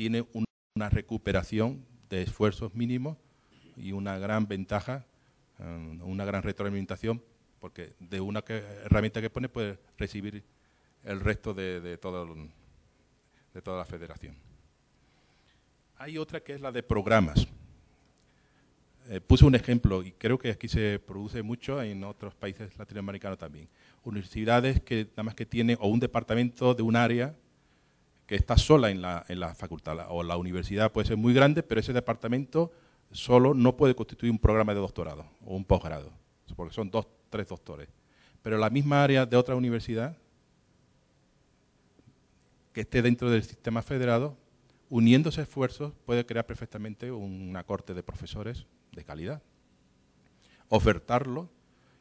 tiene una recuperación de esfuerzos mínimos y una gran ventaja, eh, una gran retroalimentación, porque de una herramienta que pone puede recibir el resto de, toda la federación. Hay otra que es la de programas. Eh, puse un ejemplo y creo que aquí se produce mucho en otros países latinoamericanos también. Universidades que nada más que tienen o un departamento de un área que está sola en la, facultad o la universidad puede ser muy grande, pero ese departamento solo no puede constituir un programa de doctorado o un posgrado, porque son dos, tres doctores. Pero la misma área de otra universidad que esté dentro del sistema federado, uniéndose esfuerzos, puede crear perfectamente una corte de profesores de calidad, ofertarlo,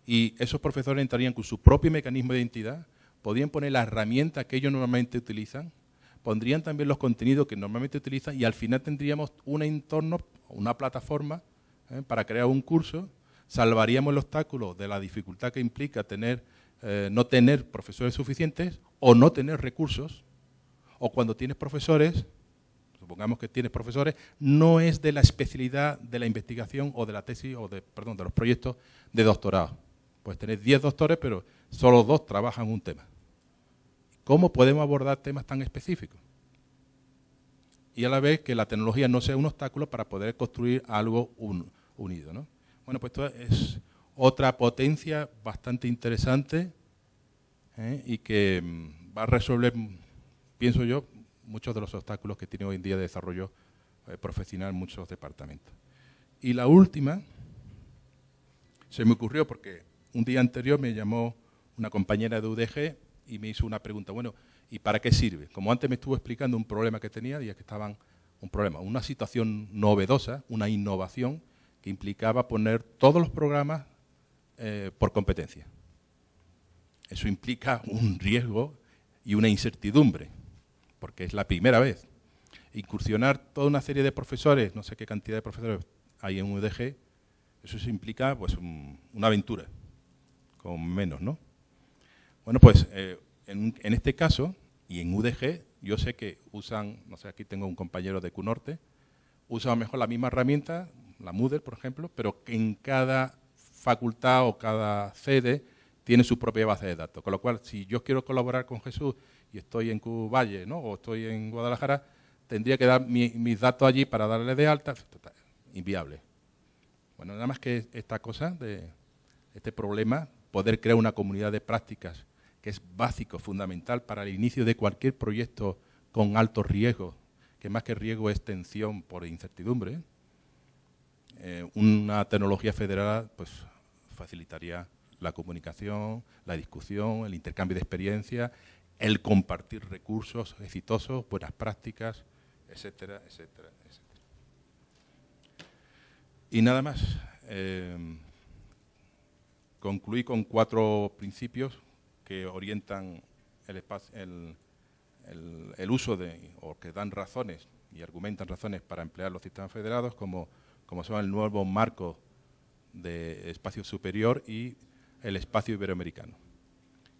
y esos profesores entrarían con su propio mecanismo de identidad, podían poner la herramienta que ellos normalmente utilizan pondrían también los contenidos que normalmente utilizan y al final tendríamos un entorno, una plataforma ¿eh? para crear un curso, salvaríamos el obstáculo de la dificultad que implica tener, eh, no tener profesores suficientes o no tener recursos, o cuando tienes profesores, supongamos que tienes profesores, no es de la especialidad de la investigación o de la tesis o de, perdón, de los proyectos de doctorado. Puedes tener 10 doctores, pero solo dos trabajan un tema. ¿Cómo podemos abordar temas tan específicos? Y a la vez que la tecnología no sea un obstáculo para poder construir algo unido. Bueno, pues esto es otra potencia bastante interesante ¿eh? y que mm, va a resolver, pienso yo, muchos de los obstáculos que tiene hoy en día de desarrollo eh, profesional en muchos departamentos. Y la última, se me ocurrió porque un día anterior me llamó una compañera de UDG y me hizo una pregunta, bueno, ¿y para qué sirve? Como antes me estuvo explicando un problema que tenía, y que estaban, un problema, una situación novedosa, una innovación que implicaba poner todos los programas eh, por competencia. Eso implica un riesgo y una incertidumbre, porque es la primera vez. Incursionar toda una serie de profesores, no sé qué cantidad de profesores hay en un UDG, eso implica pues, una aventura, con menos, ¿no? Bueno, pues eh, en, este caso y en UDG, yo sé que usan, no sé, aquí tengo un compañero de QNorte, usan a lo mejor la misma herramienta, la Moodle, por ejemplo, pero que en cada facultad o cada sede tiene su propia base de datos. Con lo cual, si yo quiero colaborar con Jesús y estoy en Valle, ¿no? o estoy en Guadalajara, tendría que dar mis datos allí para darle de alta, inviable. Bueno, nada más que esta cosa, de este problema, poder crear una comunidad de prácticas que es básico, fundamental para el inicio de cualquier proyecto con alto riesgo, que más que riesgo es tensión por incertidumbre, eh, una tecnología federal pues, facilitaría la comunicación, la discusión, el intercambio de experiencias, el compartir recursos exitosos, buenas prácticas, etcétera, etcétera, etcétera. Y nada más. Eh, concluí con cuatro principios que orientan el, el, uso de, o que dan razones y argumentan razones para emplear los sistemas federados, como, como son el nuevo marco de espacio superior y el espacio iberoamericano.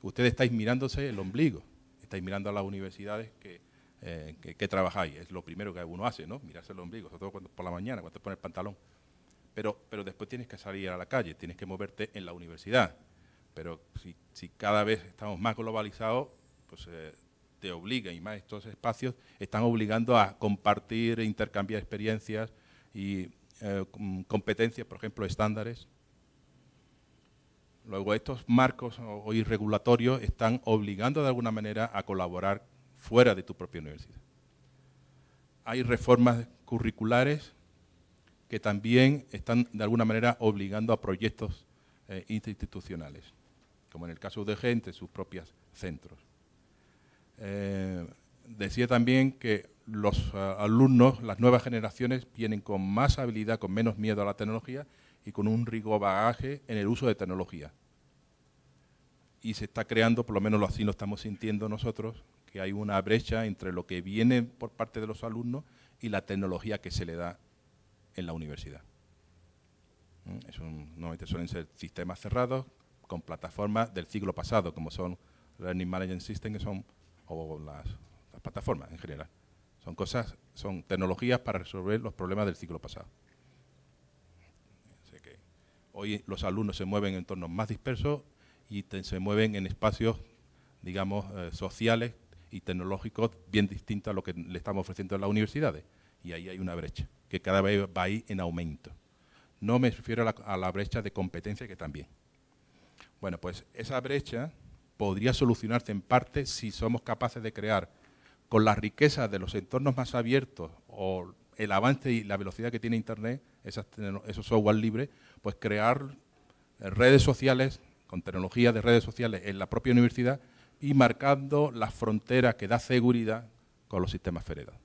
Ustedes estáis mirándose el ombligo, estáis mirando a las universidades que, eh, que, trabajáis. Es lo primero que uno hace, ¿no? Mirarse el ombligo, sobre todo cuando, por la mañana, cuando te pones el pantalón. Pero, pero después tienes que salir a la calle, tienes que moverte en la universidad, pero si, cada vez estamos más globalizados, pues eh, te obliga, y más estos espacios están obligando a compartir, e intercambiar experiencias y eh, competencias, por ejemplo, estándares. Luego, estos marcos hoy regulatorios están obligando de alguna manera a colaborar fuera de tu propia universidad. Hay reformas curriculares que también están de alguna manera obligando a proyectos eh, institucionales como en el caso de gente, sus propios centros. Eh, decía también que los eh, alumnos, las nuevas generaciones, vienen con más habilidad, con menos miedo a la tecnología y con un rico bagaje en el uso de tecnología. Y se está creando, por lo menos así lo estamos sintiendo nosotros, que hay una brecha entre lo que viene por parte de los alumnos y la tecnología que se le da en la universidad. Es un, no, suelen ser sistemas cerrados con plataformas del ciclo pasado, como son Learning Management Systems que son, o las, plataformas en general. Son cosas, son tecnologías para resolver los problemas del ciclo pasado. hoy los alumnos se mueven en entornos más dispersos y se mueven en espacios, digamos, eh, sociales y tecnológicos bien distintos a lo que le estamos ofreciendo en las universidades. Y ahí hay una brecha, que cada vez va a en aumento. No me refiero a la brecha de competencia, que también, bueno, pues esa brecha podría solucionarse en parte si somos capaces de crear con las riquezas de los entornos más abiertos o el avance y la velocidad que tiene Internet, esos software libres, pues crear eh, redes sociales con tecnología de redes sociales en la propia universidad y marcando la frontera que da seguridad con los sistemas federales.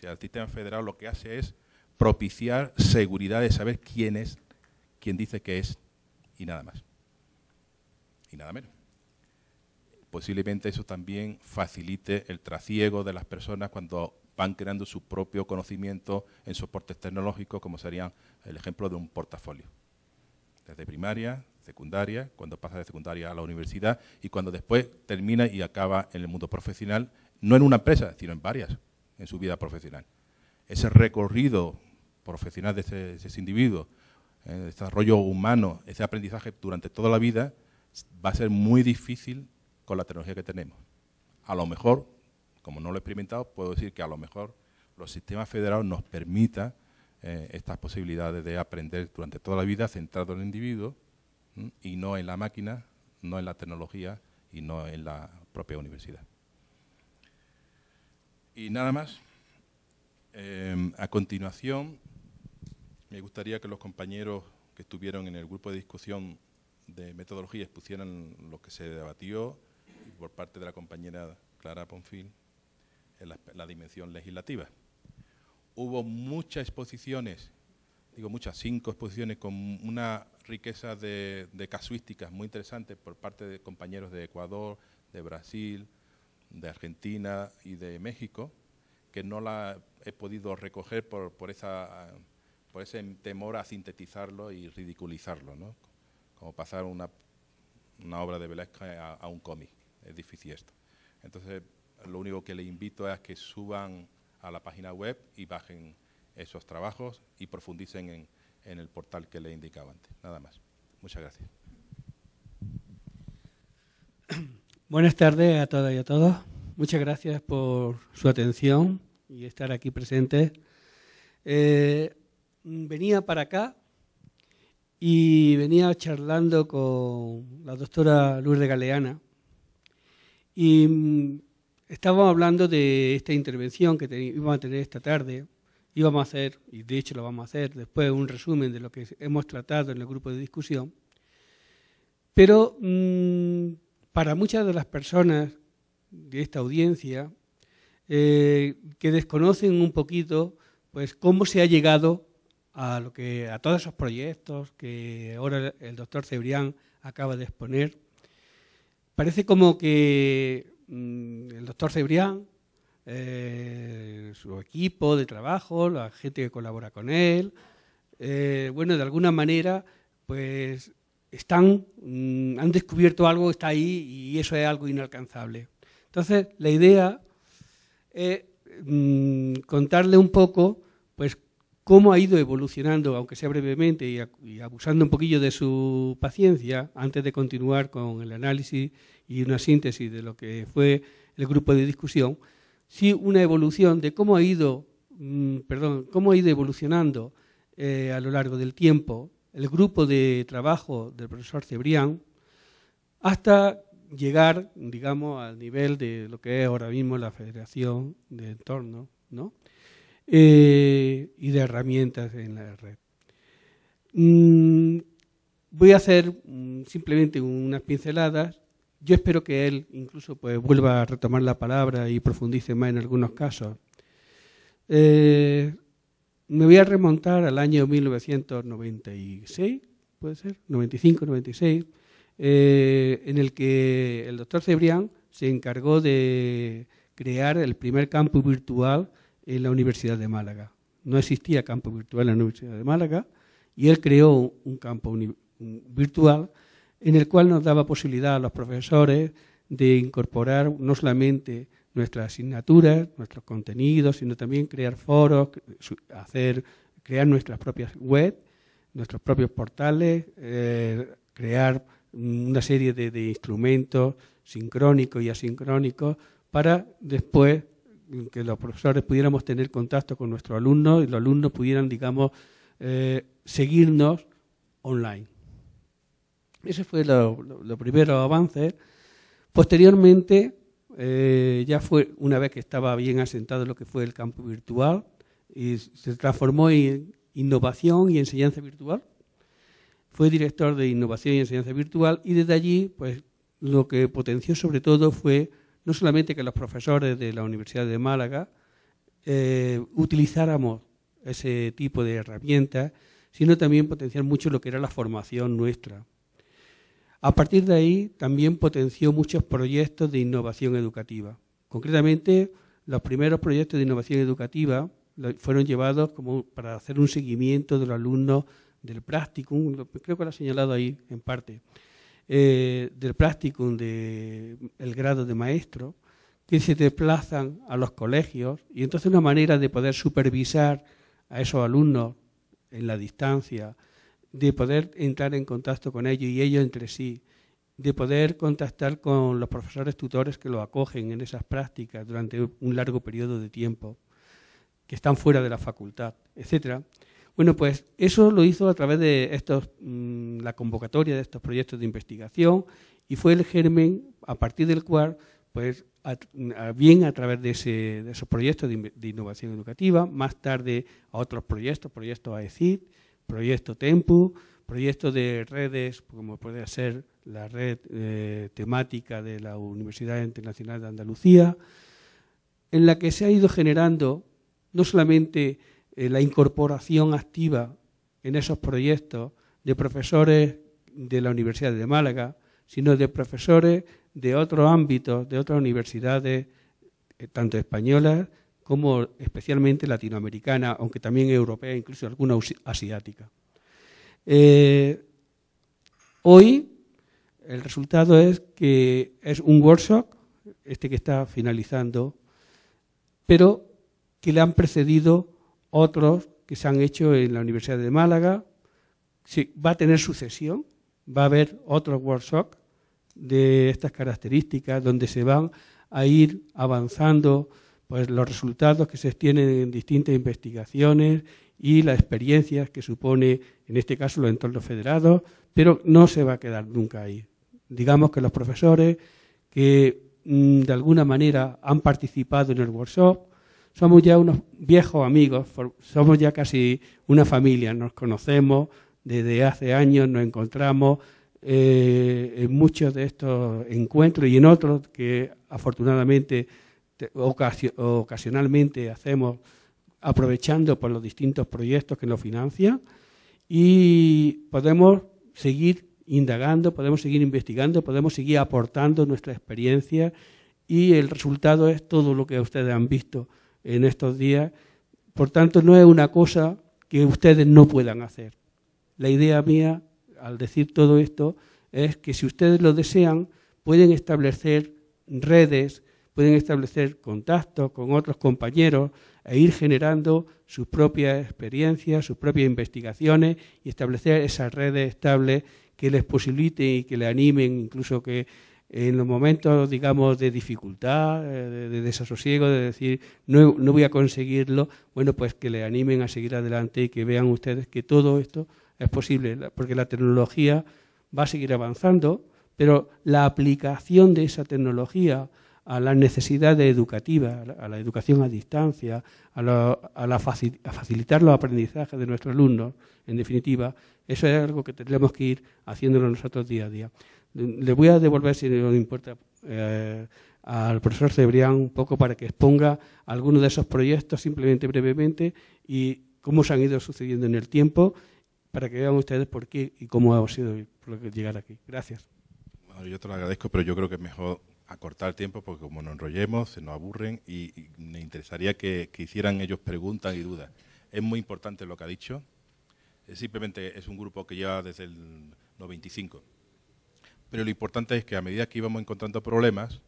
sea, el sistema federal lo que hace es propiciar seguridad de saber quién es, quién dice que es y nada más y nada menos. Posiblemente eso también facilite el trasiego de las personas cuando van creando su propio conocimiento en soportes tecnológicos, como sería el ejemplo de un portafolio. Desde primaria, secundaria, cuando pasa de secundaria a la universidad y cuando después termina y acaba en el mundo profesional, no en una empresa, sino en varias, en su vida profesional. Ese recorrido profesional de ese, individuo, el eh, desarrollo humano, ese aprendizaje durante toda la vida, va a ser muy difícil con la tecnología que tenemos. A lo mejor, como no lo he experimentado, puedo decir que a lo mejor los sistemas federados nos permitan eh, estas posibilidades de aprender durante toda la vida centrado en el individuo y no en la máquina, no en la tecnología y no en la propia universidad. Y nada más. Em, a continuación, me gustaría que los compañeros que estuvieron en el grupo de discusión de metodología expusieran lo que se debatió por parte de la compañera Clara Ponfil en la, dimensión legislativa. Hubo muchas exposiciones, digo muchas, cinco exposiciones con una riqueza de, casuísticas muy interesantes por parte de compañeros de Ecuador, de Brasil, de Argentina y de México, que no la he podido recoger por, por, esa, por ese temor a sintetizarlo y ridiculizarlo. ¿no? como pasar una, una obra de Velázquez a, un cómic. Es difícil esto. Entonces, lo único que les invito es que suban a la página web y bajen esos trabajos y profundicen en, el portal que le indicaba antes. Nada más. Muchas gracias. Buenas tardes a todas y a todos. Muchas gracias por su atención y estar aquí presente. Eh, venía para acá y venía charlando con la doctora Lourdes Galeana y mm, estábamos hablando de esta intervención que íbamos a tener esta tarde. Íbamos a hacer, y de hecho lo vamos a hacer después, un resumen de lo que hemos tratado en el grupo de discusión. Pero mm, para muchas de las personas de esta audiencia eh, que desconocen un poquito pues cómo se ha llegado a, lo que, a todos esos proyectos que ahora el doctor Cebrián acaba de exponer, parece como que mm, el doctor Cebrián, eh, su equipo de trabajo, la gente que colabora con él, eh, bueno, de alguna manera, pues están, mm, han descubierto algo, que está ahí y eso es algo inalcanzable. Entonces, la idea es mm, contarle un poco, pues, cómo ha ido evolucionando, aunque sea brevemente y, abusando un poquillo de su paciencia, antes de continuar con el análisis y una síntesis de lo que fue el grupo de discusión, sí una evolución de cómo ha ido, mm, perdón, cómo ha ido evolucionando eh, a lo largo del tiempo el grupo de trabajo del profesor Cebrián hasta llegar, digamos, al nivel de lo que es ahora mismo la Federación de Entorno, ¿no? Eh, y de herramientas en la red. Mm, voy a hacer mm, simplemente unas pinceladas. Yo espero que él incluso pues, vuelva a retomar la palabra y profundice más en algunos casos. Eh, me voy a remontar al año 1996, puede ser, 95, 96, eh, en el que el doctor Cebrián se encargó de crear el primer campus virtual en la Universidad de Málaga. No existía campo virtual en la Universidad de Málaga y él creó un campo virtual en el cual nos daba posibilidad a los profesores de incorporar no solamente nuestras asignaturas, nuestros contenidos, sino también crear foros, hacer, crear nuestras propias web, nuestros propios portales, eh, crear una serie de instrumentos sincrónicos y asincrónicos para después que los profesores pudiéramos tener contacto con nuestros alumnos y los alumnos pudieran, digamos, eh, seguirnos online. Ese fue el lo, primero avance. Posteriormente, eh, ya fue una vez que estaba bien asentado lo que fue el campo virtual y se transformó en innovación y enseñanza virtual. Fue director de innovación y enseñanza virtual y desde allí, pues, lo que potenció sobre todo fue no solamente que los profesores de la Universidad de Málaga eh, utilizáramos ese tipo de herramientas, sino también potenciar mucho lo que era la formación nuestra. A partir de ahí también potenció muchos proyectos de innovación educativa. Concretamente, los primeros proyectos de innovación educativa fueron llevados como para hacer un seguimiento de los alumnos del práctico, creo que lo ha señalado ahí en parte. Eh, del practicum del el grado de maestro, que se desplazan a los colegios y entonces una manera de poder supervisar a esos alumnos en la distancia, de poder entrar en contacto con ellos y ellos entre sí, de poder contactar con los profesores tutores que los acogen en esas prácticas durante un largo periodo de tiempo, que están fuera de la facultad, etcétera bueno, pues eso lo hizo a través de estos, mm, la convocatoria de estos proyectos de investigación y fue el germen a partir del cual, pues, bien a través de, ese, de esos proyectos de, innovación educativa, más tarde a otros proyectos, proyectos AECID, proyecto TEMPU, proyectos de redes, como puede ser la red eh, temática de la Universidad Internacional de Andalucía, en la que se ha ido generando no solamente eh, la incorporación activa en esos proyectos de profesores de la Universidad de Málaga, sino de profesores de otros ámbitos, de otras universidades, eh, tanto españolas como especialmente latinoamericanas, aunque también europeas, incluso alguna asiática. Eh, hoy el resultado es que es un workshop, este que está finalizando, pero que le han precedido otros que se han hecho en la Universidad de Málaga. va a tener sucesión, va a haber otros workshops de estas características donde se van a ir avanzando pues los resultados que se tienen en distintas investigaciones y las experiencias que supone en este caso los entornos federados, pero no se va a quedar nunca ahí. Digamos que los profesores que mm, de alguna manera han participado en el workshop somos ya unos viejos amigos, somos ya casi una familia, nos conocemos desde hace años, nos encontramos eh, en muchos de estos encuentros y en otros que afortunadamente ocasionalmente hacemos aprovechando por los distintos proyectos que nos financian y podemos seguir indagando, podemos seguir investigando, podemos seguir aportando nuestra experiencia y el resultado es todo lo que ustedes han visto en estos días. Por tanto, no es una cosa que ustedes no puedan hacer. La idea mía, al decir todo esto, es que si ustedes lo desean, pueden establecer redes, pueden establecer contactos con otros compañeros e ir generando sus propias experiencias, sus propias investigaciones y establecer esas redes estables que les posibiliten y que les animen, incluso que en los momentos, digamos, de dificultad, eh, de, desasosiego, de decir, no, no voy a conseguirlo, bueno, pues que le animen a seguir adelante y que vean ustedes que todo esto es posible, porque la tecnología va a seguir avanzando, pero la aplicación de esa tecnología a las necesidades educativas, a la educación a distancia, a, a, facilitar los aprendizajes de nuestros alumnos, en definitiva, eso es algo que tendremos que ir haciéndolo nosotros día a día. Le voy a devolver, si no importa, eh, al profesor Cebrián un poco para que exponga algunos de esos proyectos simplemente brevemente y cómo se han ido sucediendo en el tiempo para que vean ustedes por qué y cómo ha sido llegar aquí. Gracias. Bueno, yo te lo agradezco, pero yo creo que es mejor acortar el tiempo porque como nos enrollemos, se nos aburren y, me interesaría que, que hicieran ellos preguntas y dudas. Es muy importante lo que ha dicho. Simplemente es un grupo que lleva desde el 95. Pero lo importante es que a medida que íbamos encontrando problemas,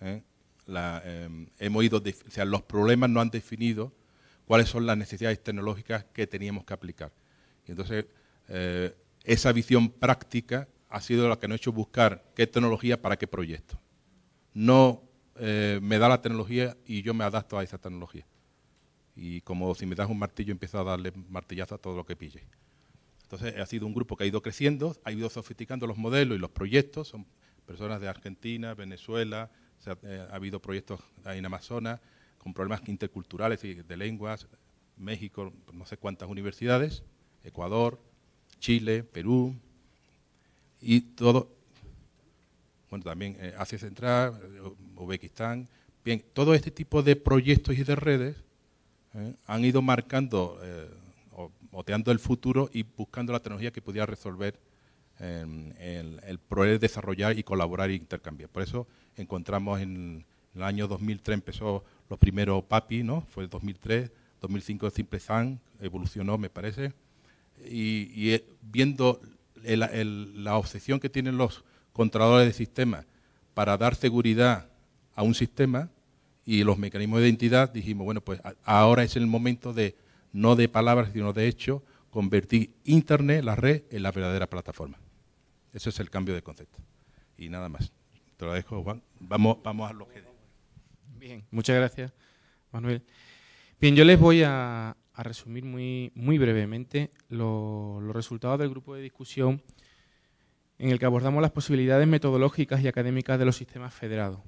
¿eh? em, hemos ido, o sea, los problemas no han definido cuáles son las necesidades tecnológicas que teníamos que aplicar. Y entonces, eh, esa visión práctica ha sido la que nos ha hecho buscar qué tecnología para qué proyecto. No eh, me da la tecnología y yo me adapto a esa tecnología. Y como si me das un martillo, empiezo a darle martillazo a todo lo que pille. Entonces ha sido un grupo que ha ido creciendo, ha ido sofisticando los modelos y los proyectos, son personas de Argentina, Venezuela, eh, ha habido proyectos en Amazonas con problemas interculturales y de lenguas, México, no sé cuántas universidades, Ecuador, Chile, Perú, y todo, bueno, también eh, Asia Central, eh, Uzbekistán, bien, todo este tipo de proyectos y de redes han ido marcando oteando el futuro y buscando la tecnología que pudiera resolver em, el, el de desarrollar y colaborar e intercambiar. Por eso encontramos en, el año 2003 empezó los primeros PAPI, ¿no? Fue 2003, 2005 SimpleSan, evolucionó, me parece. Y, eh, viendo la obsesión que tienen los controladores de sistemas para dar seguridad a un sistema y los mecanismos de identidad, dijimos, bueno, pues ahora es el momento de no de palabras, sino de hechos, convertir Internet, la red, en la verdadera plataforma. Ese es el cambio de concepto. Y nada más. Te lo dejo, Juan. Vamos, vamos a lo que... Bien, muchas gracias, Manuel. Bien, yo les voy a, resumir muy, muy brevemente los resultados del grupo de discusión en el que abordamos las posibilidades metodológicas y académicas de los sistemas federados.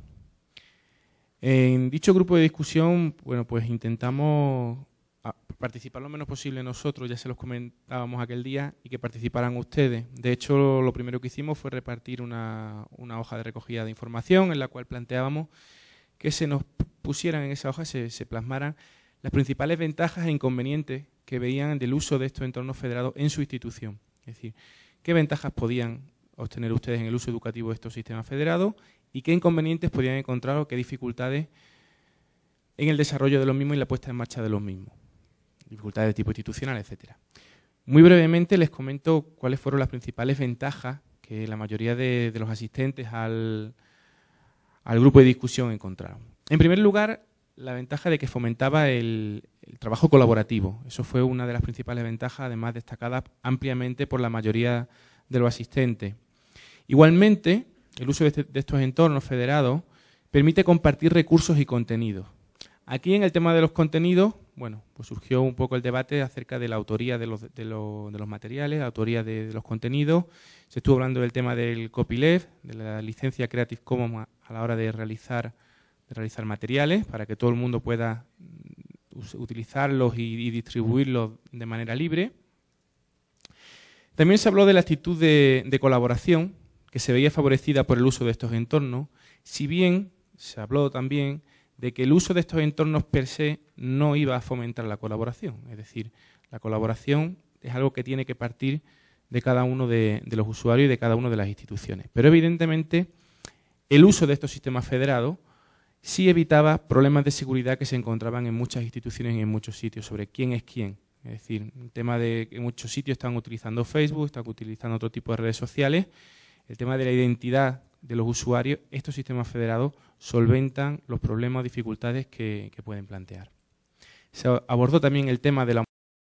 En dicho grupo de discusión, bueno, pues intentamos participar lo menos posible nosotros, ya se los comentábamos aquel día, y que participaran ustedes. De hecho, lo primero que hicimos fue repartir una, hoja de recogida de información en la cual planteábamos que se nos pusieran en esa hoja, se, se plasmaran las principales ventajas e inconvenientes que veían del uso de estos entornos federados en su institución. Es decir, qué ventajas podían obtener ustedes en el uso educativo de estos sistemas federados y qué inconvenientes podían encontrar o qué dificultades en el desarrollo de los mismos y la puesta en marcha de los mismos dificultades de tipo institucional, etc. Muy brevemente les comento cuáles fueron las principales ventajas que la mayoría de, los asistentes al, grupo de discusión encontraron. En primer lugar, la ventaja de que fomentaba el, trabajo colaborativo. Eso fue una de las principales ventajas, además destacada ampliamente por la mayoría de los asistentes. Igualmente, el uso este, de estos entornos federados permite compartir recursos y contenidos. Aquí en el tema de los contenidos, bueno, pues surgió un poco el debate acerca de la autoría de los, materiales, la autoría de, los contenidos. Se estuvo hablando del tema del copyleft, de la licencia Creative Commons a, la hora de realizar, de realizar materiales, para que todo el mundo pueda mm, utilizarlos y, distribuirlos de manera libre. También se habló de la actitud de colaboración, que se veía favorecida por el uso de estos entornos, si bien se habló también de que el uso de estos entornos per se no iba a fomentar la colaboración. Es decir, la colaboración es algo que tiene que partir de cada uno de, los usuarios y de cada una de las instituciones. Pero evidentemente el uso de estos sistemas federados sí evitaba problemas de seguridad que se encontraban en muchas instituciones y en muchos sitios, sobre quién es quién. Es decir, el tema de que muchos sitios están utilizando Facebook, están utilizando otro tipo de redes sociales, el tema de la identidad de los usuarios, estos sistemas federados solventan los problemas o dificultades que, que pueden plantear. Se abordó también el tema de la